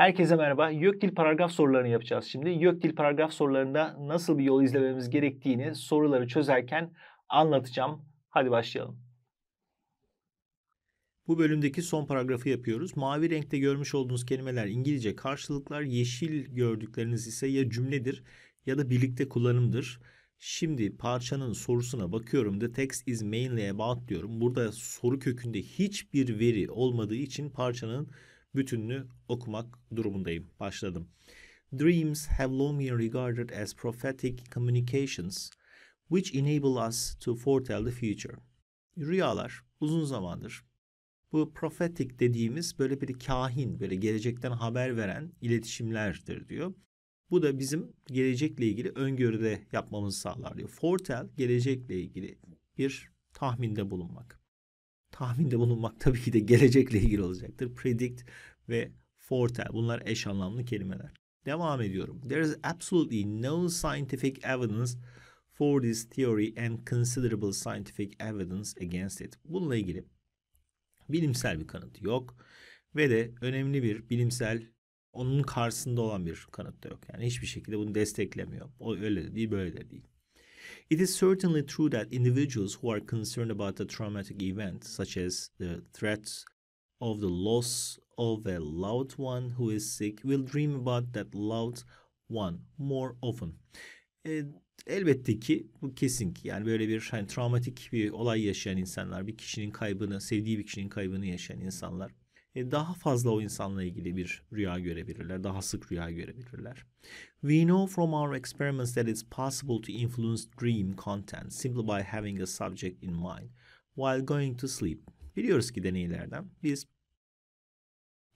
Herkese merhaba. YÖKDİL paragraf sorularını yapacağız şimdi. YÖKDİL paragraf sorularında nasıl bir yol izlememiz gerektiğini soruları çözerken anlatacağım. Hadi başlayalım. Bu bölümdeki son paragrafı yapıyoruz. Mavi renkte görmüş olduğunuz kelimeler İngilizce karşılıklar, yeşil gördükleriniz ise ya cümledir ya da birlikte kullanımdır. Şimdi parçanın sorusuna bakıyorum. The text is mainly about diyorum. Burada soru kökünde hiçbir veri olmadığı için parçanın bütününü okumak durumundayım. Başladım. Dreams have long been regarded as prophetic communications which enable us to foretell the future. Rüyalar uzun zamandır bu prophetic dediğimiz böyle bir kahin, böyle gelecekten haber veren iletişimlerdir diyor. Bu da bizim gelecekle ilgili öngörüde yapmamızı sağlar diyor. Foretell gelecekle ilgili bir tahminde bulunmak tahminde bulunmak tabii ki de gelecekle ilgili olacaktır. Predict ve foretell bunlar eş anlamlı kelimeler. Devam ediyorum. There is absolutely no scientific evidence for this theory and considerable scientific evidence against it. Bununla ilgili bilimsel bir kanıt yok ve de önemli bir bilimsel onun karşısında olan bir kanıt da yok. Yani hiçbir şekilde bunu desteklemiyor. O öyle de değil, böyle de değil. It is certainly true that individuals who are concerned about a traumatic event, such as the threat of the loss of a loved one who is sick, will dream about that loved one more often. E, elbette ki bu kesin ki yani böyle bir hani travmatik bir olay yaşayan insanlar, bir kişinin kaybını, sevdiği bir kişinin kaybını yaşayan insanlar e, daha fazla o insanla ilgili bir rüya görebilirler, daha sık rüya görebilirler. We know from our experiments that it's possible to influence dream content simply by having a subject in mind while going to sleep. Biliyoruz ki deneylerden biz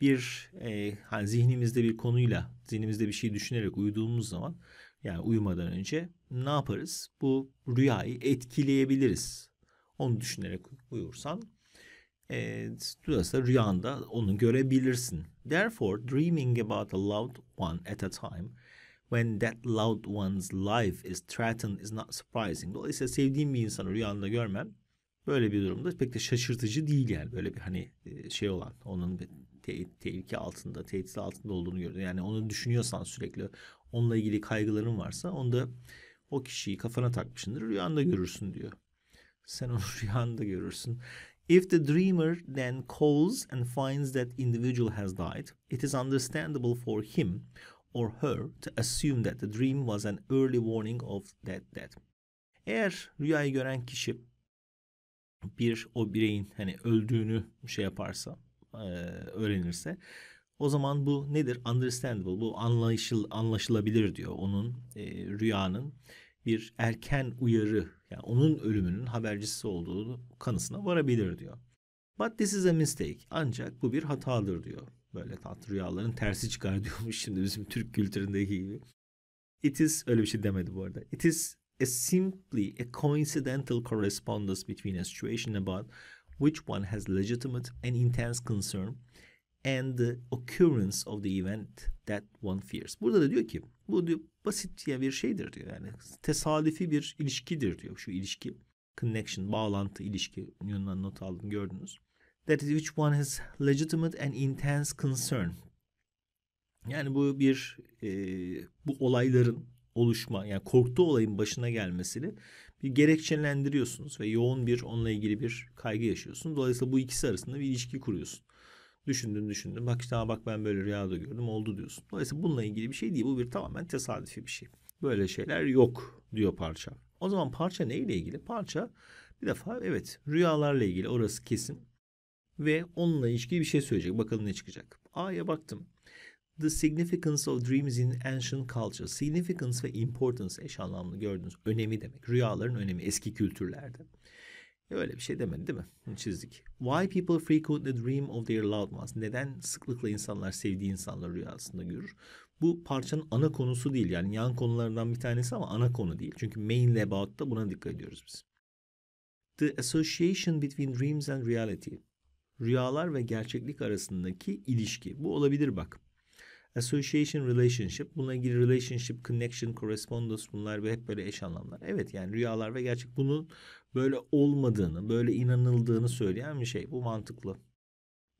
bir e, hani zihnimizde bir konuyla, zihnimizde bir şey düşünerek uyuduğumuz zaman yani uyumadan önce ne yaparız? Bu rüyayı etkileyebiliriz. Onu düşünerek uyursan e, dolayısıyla rüyanda onu görebilirsin. Therefore, dreaming about a loved one at a time when that loved one's life is threatened is not surprising. Dolayısıyla sevdiğim bir insanı rüyanda görmem böyle bir durumda pek de şaşırtıcı değil yani. Böyle bir hani e, şey olan onun bir te- tehlike altında, tehdit altında olduğunu gördün. Yani onu düşünüyorsan sürekli onunla ilgili kaygıların varsa onda o kişiyi kafana takmışındır rüyanda görürsün diyor. Sen onu rüyanda görürsün. If the dreamer then calls and finds that individual has died, it is understandable for him or her to assume that the dream was an early warning of that death. Eğer rüyayı gören kişi bir o bireyin hani öldüğünü şey yaparsa, öğrenirse o zaman bu nedir? Understandable, bu anlaşıl, anlaşılabilir diyor. Onun e, rüyanın bir erken uyarı yani onun ölümünün habercisi olduğu kanısına varabilir diyor. But this is a mistake. Ancak bu bir hatadır diyor. Böyle tatlı rüyaların tersi çıkar diyormuş şimdi bizim Türk kültüründeki gibi. It is öyle bir şey demedi bu arada. It is a simply a coincidental correspondence between a situation about which one has legitimate and intense concern and the occurrence of the event that one fears. Burada da diyor ki bu diyor basit bir şeydir diyor yani tesadüfi bir ilişkidir diyor şu ilişki connection bağlantı ilişki yönünden not aldım gördünüz. That is which one has legitimate and intense concern. Yani bu bir e, bu olayların oluşma yani korktu olayın başına gelmesini bir gerekçelendiriyorsunuz ve yoğun bir onunla ilgili bir kaygı yaşıyorsunuz. Dolayısıyla bu ikisi arasında bir ilişki kuruyorsun. Düşündün düşündün. Bak işte bak ben böyle rüyada gördüm oldu diyorsun. Dolayısıyla bununla ilgili bir şey değil. Bu bir tamamen tesadüfi bir şey. Böyle şeyler yok diyor parça. O zaman parça neyle ilgili? Parça bir defa evet rüyalarla ilgili orası kesin. Ve onunla ilgili bir şey söyleyecek. Bakalım ne çıkacak. A'ya baktım. The significance of dreams in ancient culture. Significance ve importance eş anlamlı gördünüz. Önemi demek. Rüyaların önemi eski kültürlerde. E, öyle bir şey demedi değil mi? Bunu çizdik. Why people frequently dream of their loved ones. Neden sıklıkla insanlar sevdiği insanları rüyasında görür? Bu parçanın ana konusu değil. Yani yan konulardan bir tanesi ama ana konu değil. Çünkü main mainly da buna dikkat ediyoruz biz. The association between dreams and reality. Rüyalar ve gerçeklik arasındaki ilişki. Bu olabilir bak. Association relationship. Bununla ilgili relationship, connection, correspondence bunlar ve hep böyle eş anlamlar. Evet yani rüyalar ve gerçek bunun böyle olmadığını, böyle inanıldığını söyleyen bir şey. Bu mantıklı.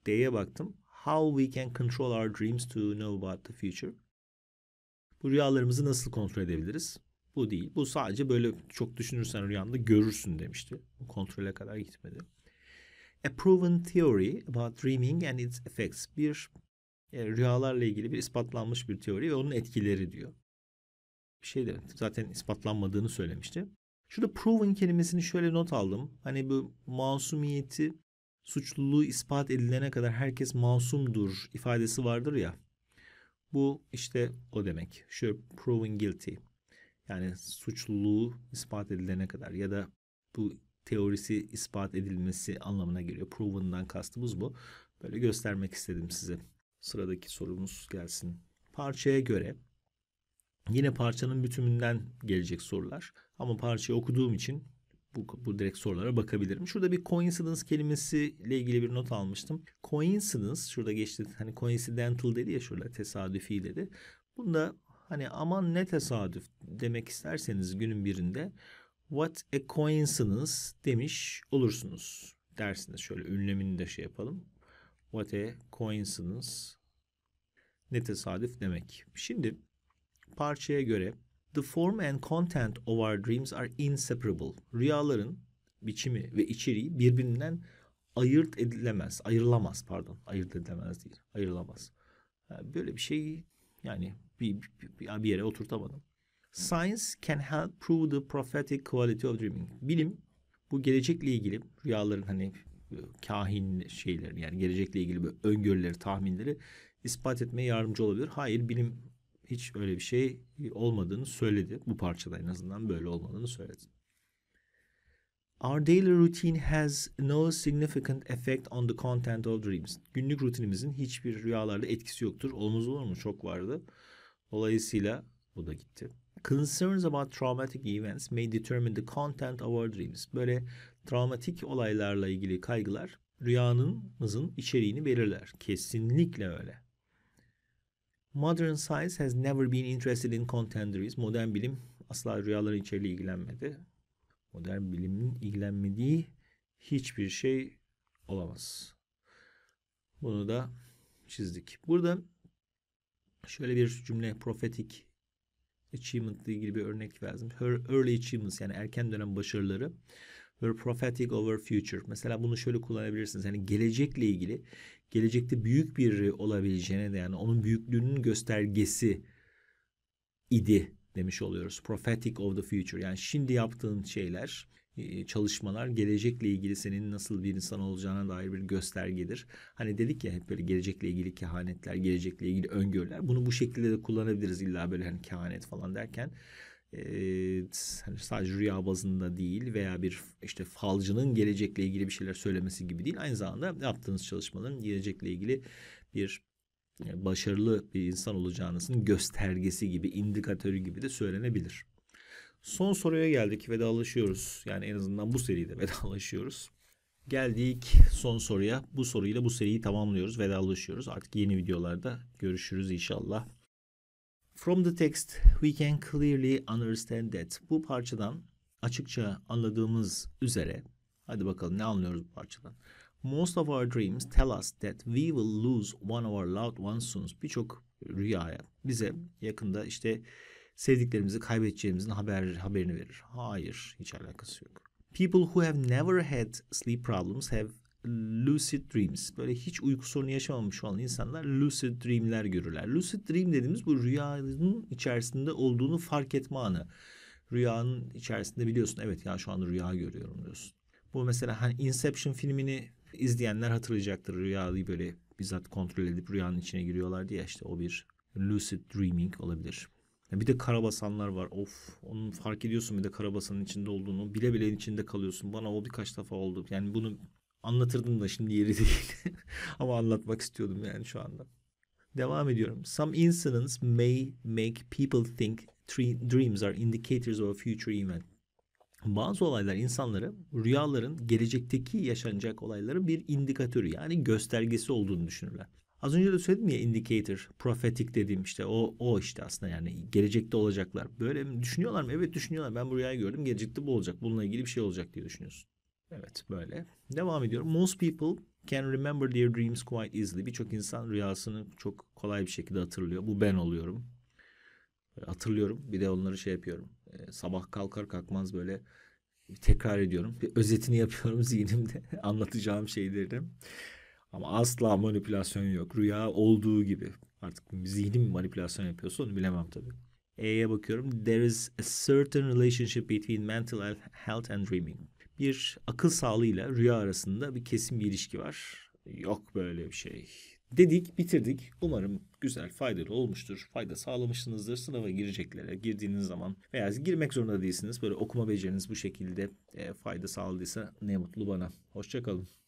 D'ye baktım. How we can control our dreams to know about the future. Bu rüyalarımızı nasıl kontrol edebiliriz? Bu değil. Bu sadece böyle çok düşünürsen rüyanda görürsün demişti. Bu kontrole kadar gitmedi. A proven theory about dreaming and its effects. Bir e, rüyalarla ilgili bir ispatlanmış bir teori ve onun etkileri diyor. Bir şey de zaten ispatlanmadığını söylemişti. Şurada proven kelimesini şöyle not aldım. Hani bu masumiyeti suçluluğu ispat edilene kadar herkes masumdur ifadesi vardır ya. Bu işte o demek. Şu proven guilty. Yani suçluluğu ispat edilene kadar ya da bu teorisi ispat edilmesi anlamına geliyor. Proven'dan kastımız bu. Böyle göstermek istedim size. Sıradaki sorumuz gelsin. Parçaya göre yine parçanın bütününden gelecek sorular. Ama parçayı okuduğum için bu, bu direkt sorulara bakabilirim. Şurada bir coincidence kelimesiyle ilgili bir not almıştım. Coincidence şurada geçti hani coincidental dedi ya şurada tesadüfi dedi. Bunda hani aman ne tesadüf demek isterseniz günün birinde what a coincidence demiş olursunuz dersiniz. Şöyle ünlemini de şey yapalım. What a coincidence. Ne tesadüf demek. Şimdi parçaya göre The form and content of our dreams are inseparable. Rüyaların biçimi ve içeriği birbirinden ayırt edilemez. Ayrılamaz pardon. Ayırt edilemez değil. Ayrılamaz. böyle bir şey yani bir, bir, bir yere oturtamadım. Science can help prove the prophetic quality of dreaming. Bilim bu gelecekle ilgili rüyaların hani e, kahin şeylerini yani gelecekle ilgili böyle öngörüleri, tahminleri ispat etmeye yardımcı olabilir. Hayır bilim hiç öyle bir şey olmadığını söyledi. Bu parçada en azından böyle olmadığını söyledi. Our daily routine has no significant effect on the content of dreams. Günlük rutinimizin hiçbir rüyalarda etkisi yoktur. Olmaz olur mu? Çok vardı. Dolayısıyla bu da gitti. Concerns about traumatic events may determine the content of our dreams. Böyle travmatik olaylarla ilgili kaygılar rüyanımızın içeriğini belirler. Kesinlikle öyle. Modern science has never been interested in contenderies. Modern bilim asla rüyaların içeriğiyle ilgilenmedi. Modern bilimin ilgilenmediği hiçbir şey olamaz. Bunu da çizdik. Burada şöyle bir cümle profetik achievement ile ilgili bir örnek verdim. Her early achievements yani erken dönem başarıları We're prophetic over future. Mesela bunu şöyle kullanabilirsiniz. Hani gelecekle ilgili gelecekte büyük bir olabileceğine de yani onun büyüklüğünün göstergesi idi demiş oluyoruz. Prophetic of the future. Yani şimdi yaptığın şeyler, e, çalışmalar gelecekle ilgili senin nasıl bir insan olacağına dair bir göstergedir. Hani dedik ya hep böyle gelecekle ilgili kehanetler, gelecekle ilgili öngörüler. Bunu bu şekilde de kullanabiliriz illa böyle hani kehanet falan derken hani sadece rüya bazında değil veya bir işte falcının gelecekle ilgili bir şeyler söylemesi gibi değil. Aynı zamanda yaptığınız çalışmaların gelecekle ilgili bir e, başarılı bir insan olacağınızın göstergesi gibi, indikatörü gibi de söylenebilir. Son soruya geldik, vedalaşıyoruz. Yani en azından bu seride vedalaşıyoruz. Geldik son soruya. Bu soruyla bu seriyi tamamlıyoruz, vedalaşıyoruz. Artık yeni videolarda görüşürüz inşallah. From the text we can clearly understand that. Bu parçadan açıkça anladığımız üzere, hadi bakalım ne anlıyoruz bu parçadan. Most of our dreams tell us that we will lose one of our loved ones soon. Birçok rüyaya bize yakında işte sevdiklerimizi kaybedeceğimizin haber haberini verir. Hayır, hiç alakası yok. People who have never had sleep problems have lucid dreams. Böyle hiç uyku sorunu yaşamamış olan insanlar lucid dreamler görürler. Lucid dream dediğimiz bu rüyanın içerisinde olduğunu fark etme anı. Rüyanın içerisinde biliyorsun evet ya şu anda rüya görüyorum diyorsun. Bu mesela hani Inception filmini izleyenler hatırlayacaktır. Rüyayı böyle bizzat kontrol edip rüyanın içine giriyorlar diye işte o bir lucid dreaming olabilir. Bir de karabasanlar var. Of onun fark ediyorsun bir de karabasanın içinde olduğunu. Bile bile içinde kalıyorsun. Bana o birkaç defa oldu. Yani bunu Anlatırdım da şimdi yeri değil. Ama anlatmak istiyordum yani şu anda. Devam ediyorum. Some incidents may make people think dreams are indicators of a future event. Bazı olaylar insanları rüyaların gelecekteki yaşanacak olayların bir indikatörü yani göstergesi olduğunu düşünürler. Az önce de söyledim ya indicator, prophetic dediğim işte o o işte aslında yani gelecekte olacaklar. Böyle düşünüyorlar mı? Evet düşünüyorlar. Ben bu rüyayı gördüm. Gelecekte bu olacak. Bununla ilgili bir şey olacak diye düşünüyorsun. Evet böyle. Devam ediyorum. Most people can remember their dreams quite easily. Birçok insan rüyasını çok kolay bir şekilde hatırlıyor. Bu ben oluyorum. Böyle hatırlıyorum. Bir de onları şey yapıyorum. Ee, sabah kalkar kalkmaz böyle tekrar ediyorum. Bir özetini yapıyorum zihnimde anlatacağım şeyleri. Ama asla manipülasyon yok. Rüya olduğu gibi. Artık zihnim manipülasyon yapıyorsa onu bilemem tabii. E'ye bakıyorum. There is a certain relationship between mental health and dreaming bir akıl sağlığıyla rüya arasında bir kesin bir ilişki var. Yok böyle bir şey. Dedik, bitirdik. Umarım güzel, faydalı olmuştur. Fayda sağlamışsınızdır. Sınava gireceklere girdiğiniz zaman veya girmek zorunda değilsiniz. Böyle okuma beceriniz bu şekilde e, fayda sağladıysa ne mutlu bana. Hoşçakalın.